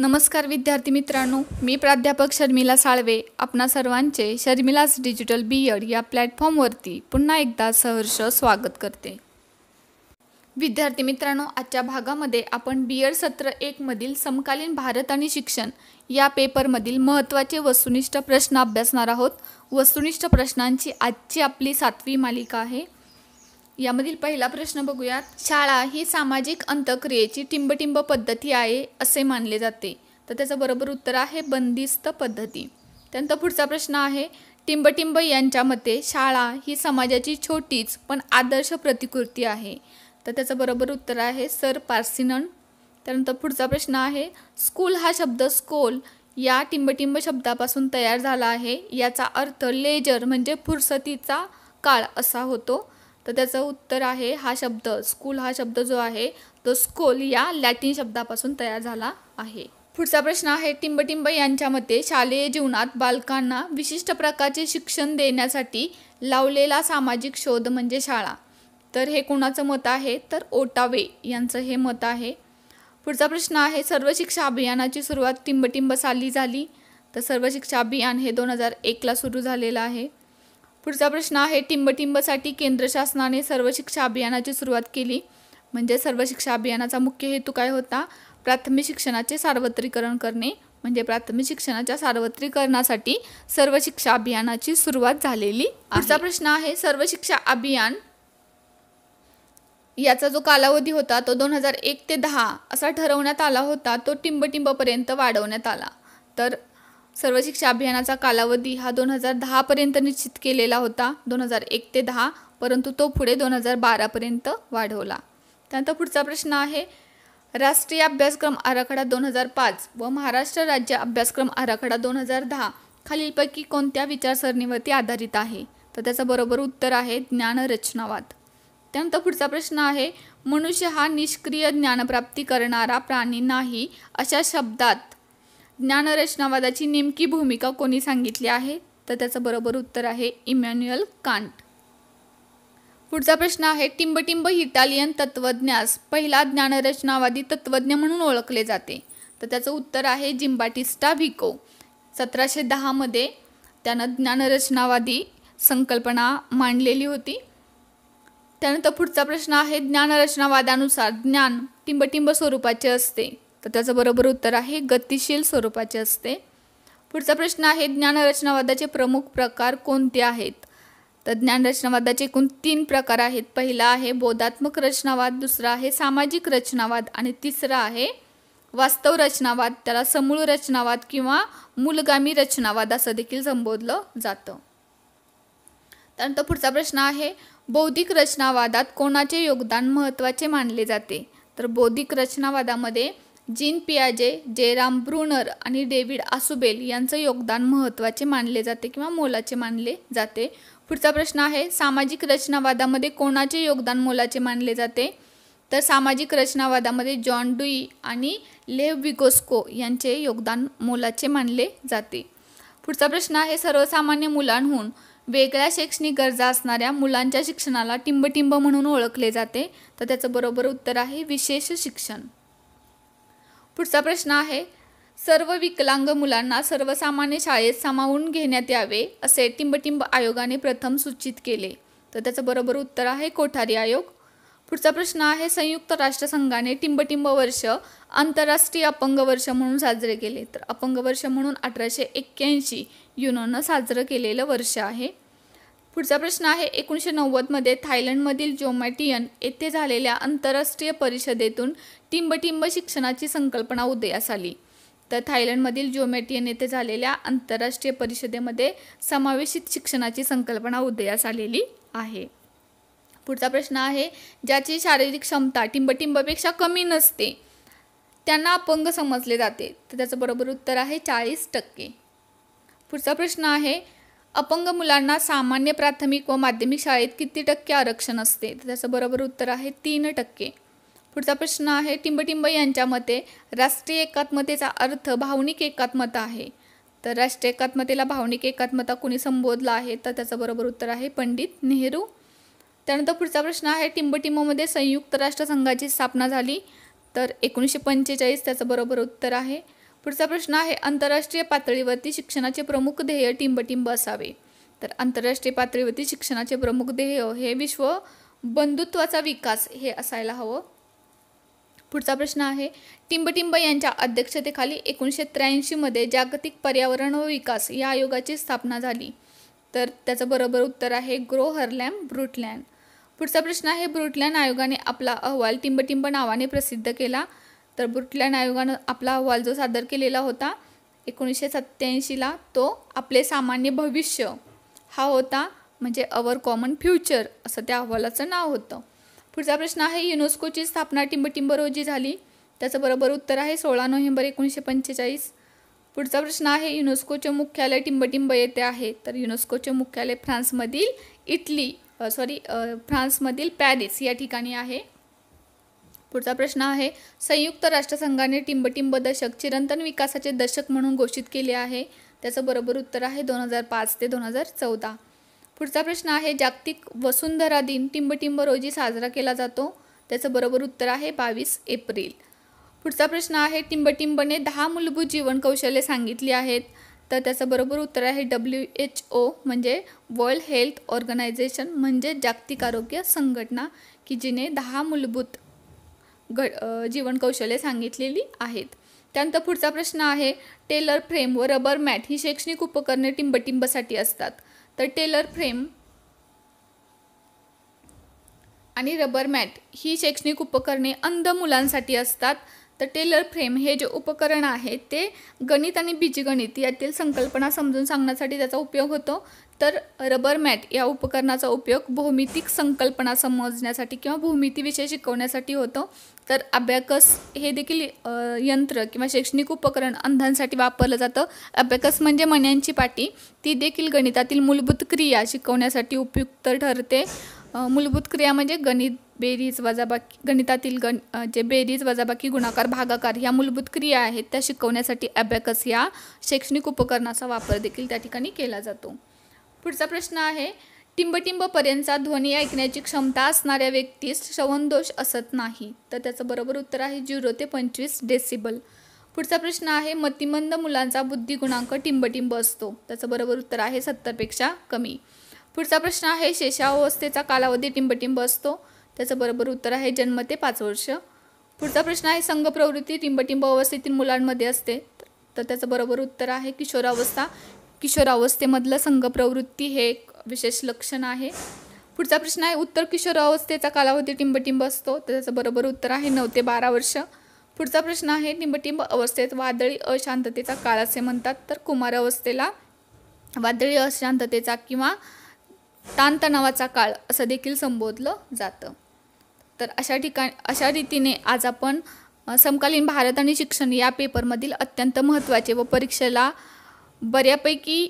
नमस्कार विद्यार्थी मित्रांनो मी प्राध्यापक शर्मिला साळवे आपणा सर्वांचे शर्मिलाज डिजिटल बी एड या प्लॅटफॉर्मवरती पुन्हा एकदा सहर्ष स्वागत करते विद्यार्थी मित्रांनो आजच्या भागामध्ये आपण बी एड सत्र एकमधील समकालीन भारत आणि शिक्षण या पेपरमधील महत्त्वाचे वस्तुनिष्ठ प्रश्न अभ्यासणार आहोत वस्तुनिष्ठ प्रश्नांची आजची आपली सातवी मालिका आहे यामधील पहिला प्रश्न बघूयात शाळा ही सामाजिक अंतक्रियेची टिंबटिंब पद्धती आहे असे मानले जाते तर त्याचं बरोबर उत्तर आहे बंदिस्त पद्धती त्यानंतर पुढचा प्रश्न आहे टिंबटिंब यांच्या मते शाळा ही समाजाची छोटीच पण आदर्श प्रतिकृती आहे तर त्याचं बरोबर उत्तर आहे सर पार्सिनन त्यानंतर पुढचा प्रश्न आहे स्कूल हा शब्द स्कोल या टिंबटिंब शब्दापासून तयार झाला आहे याचा अर्थ लेजर म्हणजे फुरसतीचा काळ असा होतो तर त्याचं उत्तर आहे हा शब्द स्कूल हा शब्द जो आहे तो स्कूल या लॅटिन शब्दापासून तयार झाला आहे पुढचा प्रश्न आहे टिंबटिंब यांच्या मते शालेय जीवनात बालकांना विशिष्ट प्रकारचे शिक्षण देण्यासाठी लावलेला सामाजिक शोध म्हणजे शाळा तर हे कोणाचं मत आहे तर ओटावे यांचं हे मत आहे पुढचा प्रश्न आहे सर्व शिक्षा अभियानाची सुरुवात टिंबटिंब साली झाली तर सर्व शिक्षा अभियान हे दोन हजार एकला सुरू झालेलं आहे पुढचा प्रश्न आहे टिंबटिंबसाठी केंद्र शासनाने सर्व शिक्षा अभियानाची सुरुवात केली म्हणजे सर्व शिक्षा अभियानाचा मुख्य हेतू काय होता प्राथमिक शिक्षणाचे सार्वत्रिकरण करणे म्हणजे प्राथमिक शिक्षणाच्या सार्वत्रिकरणासाठी सर्व शिक्षा अभियानाची सुरुवात झालेली असा प्रश्न आहे सर्व शिक्षा अभियान याचा जो कालावधी होता तो दोन हजार एक ते दहा असा ठरवण्यात आला होता तो टिंबटिंबपर्यंत वाढवण्यात आला तर सर्व शिक्षा अभियानाचा कालावधी हा दोन हजार दहापर्यंत निश्चित केलेला होता दोन हजार एक ते दहा परंतु तो पुढे दोन हजार बारापर्यंत वाढवला त्यानंतर पुढचा प्रश्न आहे राष्ट्रीय अभ्यासक्रम आराखडा दोन हजार पाच व महाराष्ट्र राज्य अभ्यासक्रम आराखडा दोन हजार दहा खालीलपैकी कोणत्या विचारसरणीवरती आधारित आहे तर त्याचं बरोबर उत्तर आहे ज्ञानरचनावाद त्यानंतर पुढचा प्रश्न आहे मनुष्य हा निष्क्रिय ज्ञानप्राप्ती करणारा प्राणी नाही अशा शब्दात ज्ञानरचनावादाची नेमकी भूमिका कोणी सांगितली आहे तर त्याचं बरोबर उत्तर आहे इमॅन्युअल कांट पुढचा प्रश्न आहे टिंबटिंब इटालियन तत्वज्ञास पहिला ज्ञानरचनावादी तत्वज्ञ म्हणून ओळखले जाते तर त्याचं उत्तर आहे जिम्बाटिस्टा भिको सतराशे दहामध्ये त्यानं ज्ञानरचनावादी संकल्पना मांडलेली होती त्यानंतर पुढचा प्रश्न आहे ज्ञानरचनावादानुसार ज्ञान टिंबटिंब स्वरूपाचे असते तर त्याचं बरोबर उत्तर आहे गतिशील स्वरूपाचे असते पुढचा प्रश्न आहे ज्ञानरचनावादाचे प्रमुख प्रकार कोणते आहेत तर ज्ञानरचनावादाचे एकूण तीन प्रकार आहेत पहिला आहे बोधात्मक रचनावाद दुसरा आहे सामाजिक रचनावाद आणि तिसरा आहे वास्तव रचनावाद त्याला समूळ रचनावाद किंवा मूलगामी रचनावाद असं देखील संबोधलं जातं त्यानंतर पुढचा प्रश्न आहे बौद्धिक रचनावादात कोणाचे योगदान महत्त्वाचे मानले जाते तर बौद्धिक रचनावादामध्ये जीन पियाजे जेराम ब्रुनर आणि डेव्हिड आसुबेल यांचं योगदान महत्त्वाचे मानले जाते किंवा मोलाचे मानले जाते पुढचा प्रश्न आहे सामाजिक रचनावादामध्ये कोणाचे योगदान मोलाचे मानले जाते तर सामाजिक रचनावादामध्ये जॉन डुई आणि लेव विगोस्को यांचे योगदान मोलाचे मानले जाते पुढचा प्रश्न आहे सर्वसामान्य मुलांहून वेगळ्या शैक्षणिक गरजा असणाऱ्या मुलांच्या शिक्षणाला टिंबटिंब म्हणून ओळखले जाते तर त्याचं बरोबर उत्तर आहे विशेष शिक्षण पुढचा प्रश्न आहे सर्व विकलांग मुलांना सर्वसामान्य शाळेत सामावून घेण्यात यावे असे टिंबटिंब आयोगाने प्रथम सूचित केले तर त्याचं बरोबर उत्तर आहे कोठारी आयोग पुढचा प्रश्न आहे संयुक्त राष्ट्रसंघाने टिंबटिंब वर्ष आंतरराष्ट्रीय अपंग वर्ष म्हणून साजरे केले तर अपंग वर्ष म्हणून अठराशे एक्क्याऐंशी युनोनं साजरं केलेलं वर्ष आहे पुढचा प्रश्न आहे एकोणीसशे नव्वदमध्ये थायलंडमधील जोमॅटियन येथे झालेल्या आंतरराष्ट्रीय परिषदेतून टिंबटिंब शिक्षणाची संकल्पना उदयास आली तर थायलंडमधील जोमॅटियन येथे झालेल्या आंतरराष्ट्रीय परिषदेमध्ये समावेशित शिक्षणाची संकल्पना उदयास आलेली आहे पुढचा प्रश्न आहे ज्याची शारीरिक क्षमता टिंबटिंबपेक्षा कमी नसते त्यांना अपंग समजले जाते तर त्याचं बरोबर उत्तर आहे चाळीस टक्के पुढचा प्रश्न आहे अपंग मुलांना सामान्य प्राथमिक व माध्यमिक शाळेत किती टक्के आरक्षण असते तर त्याचं बरोबर उत्तर आहे तीन टक्के पुढचा प्रश्न आहे टिंबटिंब यांच्या मते राष्ट्रीय एकात्मतेचा अर्थ भावनिक एकात्मता आहे तर राष्ट्रीय एकात्मतेला भावनिक एकात्मता कोणी संबोधला आहे तर त्याचं बरोबर उत्तर आहे पंडित नेहरू त्यानंतर पुढचा प्रश्न आहे टिंबटिंबमध्ये संयुक्त राष्ट्रसंघाची स्थापना झाली तर एकोणीसशे पंचेचाळीस त्याचं बरोबर उत्तर आहे पुढचा प्रश्न आहे आंतरराष्ट्रीय पातळीवरती शिक्षणाचे प्रमुख ध्येय टिंबटिंब असावे तर आंतरराष्ट्रीय पातळीवरती शिक्षणाचे प्रमुख ध्येय हे विश्व बंधुत्वाचा विकास हे असायला हवं पुढचा प्रश्न आहे टिंबटिंब यांच्या अध्यक्षतेखाली एकोणीसशे त्र्याऐंशीमध्ये जागतिक पर्यावरण व विकास या आयोगाची स्थापना झाली तर त्याचं बरोबर उत्तर आहे ग्रो हरलॅम ब्रुटलँड पुढचा प्रश्न आहे ब्रुटलँड आयोगाने आपला अहवाल टिंबटिंब नावाने प्रसिद्ध केला तर ब्रुटलँड आयोगानं आपला अहवाल जो सादर केलेला होता एकोणीसशे सत्त्याऐंशीला तो आपले सामान्य भविष्य हा होता म्हणजे अवर कॉमन फ्युचर असं त्या अहवालाचं नाव होतं पुढचा प्रश्न आहे युनेस्कोची स्थापना टिंबटिंब रोजी झाली त्याचं बरोबर उत्तर आहे सोळा नोव्हेंबर एकोणीसशे पंचेचाळीस पुढचा प्रश्न आहे युनेस्कोचे मुख्यालय टिंबटिंब येथे आहे तर युनेस्कोचे मुख्यालय फ्रान्समधील इटली सॉरी फ्रान्समधील पॅरिस या ठिकाणी आहे पुढचा प्रश्न आहे संयुक्त राष्ट्रसंघाने टिंबटिंब दशक चिरंतन विकासाचे दशक म्हणून घोषित केले आहे त्याचं बरोबर उत्तर आहे दोन हजार पाच ते दोन हजार चौदा पुढचा प्रश्न आहे जागतिक वसुंधरा दिन टिंबटिंब रोजी साजरा केला जातो त्याचं बरोबर उत्तर आहे बावीस एप्रिल पुढचा प्रश्न आहे टिंबटिंबने दहा मूलभूत जीवन कौशल्य सांगितली आहेत तर त्याचं बरोबर उत्तर आहे डब्ल्यू एच ओ म्हणजे वर्ल्ड हेल्थ ऑर्गनायझेशन म्हणजे जागतिक आरोग्य संघटना की जिने दहा मूलभूत घ जीवनकौशल्य सांगितलेली आहेत त्यानंतर पुढचा प्रश्न आहे टेलर फ्रेम व रबर मॅट ही शैक्षणिक उपकरणे टिंबटिंबसाठी असतात तर टेलर फ्रेम आणि रबर मॅट ही शैक्षणिक उपकरणे अंध मुलांसाठी असतात तर टेलर फ्रेम हे जे उपकरण आहे ते गणित आणि बीजगणित यातील संकल्पना समजून सांगण्यासाठी त्याचा उपयोग होतो तर रबर मॅट या उपकरणाचा उपयोग भौमितिक संकल्पना समजण्यासाठी किंवा भौमितीविषय शिकवण्यासाठी होतो तर अभ्याकस हे देखील यंत्र किंवा शैक्षणिक उपकरण अंधांसाठी वापरलं जातं अभ्याकस म्हणजे मण्यांची पाटी ती देखील गणितातील मूलभूत क्रिया शिकवण्यासाठी उपयुक्त ठरते मूलभूत क्रिया म्हणजे गणित बेरीज वजाबाकी गणितातील गण जे बेरीज वजाबाकी गुणाकार भागाकार ह्या मूलभूत क्रिया आहेत त्या शिकवण्यासाठी अबॅकस या शैक्षणिक उपकरणाचा वापर देखील त्या ठिकाणी केला जातो पुढचा प्रश्न आहे टिंबटिंबपर्यंतचा ध्वनी ऐकण्याची क्षमता असणाऱ्या व्यक्तीस श्रवणदोष असत नाही तर त्याचं बरोबर उत्तर आहे झिरो ते पंचवीस डेसिबल पुढचा प्रश्न आहे मतिमंद मुलांचा बुद्धिगुणांक टिंबटिंब असतो त्याचं बरोबर उत्तर आहे सत्तरपेक्षा कमी पुढचा प्रश्न आहे शेषावस्थेचा कालावधी टिंबटिंब असतो त्याचं बरोबर उत्तर आहे जन्म ते पाच वर्ष पुढचा प्रश्न आहे संघ प्रवृत्ती टिंबटिंब अवस्थेतील मुलांमध्ये असते तर त्याचं बरोबर उत्तर आहे किशोरावस्था किशोरावस्थेमधलं संघ प्रवृत्ती हे एक विशेष लक्षण आहे पुढचा प्रश्न आहे उत्तर किशोरावस्थेचा कालावधी टिंबटिंब असतो तर त्याचं बरोबर उत्तर आहे नऊ ते बारा वर्ष पुढचा प्रश्न आहे टिंबटिंब अवस्थेत वादळी अशांततेचा काळ असे म्हणतात तर कुमार अवस्थेला वादळी अशांततेचा किंवा ताणतणावाचा काळ असं देखील संबोधलं जातं तर अशा ठिकाणी अशा रीतीने आज आपण समकालीन भारत आणि शिक्षण या पेपरमधील अत्यंत महत्त्वाचे व परीक्षेला बऱ्यापैकी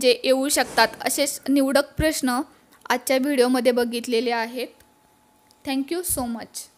जे येऊ शकतात असे निवडक प्रश्न आजच्या व्हिडिओमध्ये बघितलेले आहेत थँक्यू सो मच